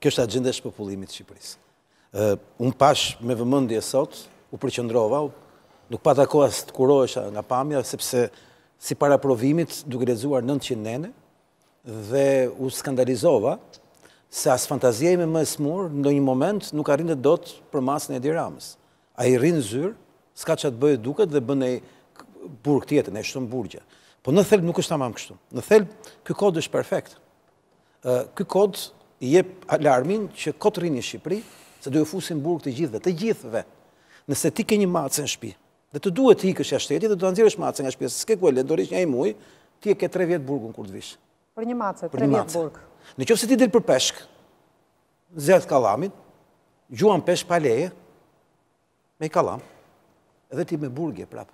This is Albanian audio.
Kjo është agjende shpopullimit Shqipërisë. Unë pash me vëmëndi e sot, u përqëndrova, nuk pata koha së të kurohesha nga pamja, sepse si para provimit duke rezuar 900 nene, dhe u skandalizova se as fantazia ime më e smur në një moment nuk arrinë dhe do të për masën e diramës. A i rinë zyrë, s'ka që atë bëjë duket dhe bëne burë këtjetën, e shtëm burgja. Po në thelbë nuk është ta mamë kështu. Në thelbë, këj kodë është perfekt. Këj kodë i jep alarmin që kotë rinjë në Shqipëri, se do fusin burg të gjithve, të gjithve, nëse ti ke një macë në shpi, dhe të duhet të ikësh e shteti dhe të anëzirësh macën nga shpi, se s'ke kuele, ndo rishë një i muj, ti e ke tre vjetë burgun kur të vishë. Për një macë, tre vjetë burg. Në qëfë se ti dirë për peshkë, zëjatë kalamit, gjuan peshkë paleje, me i kalam, edhe ti me burgje prapë.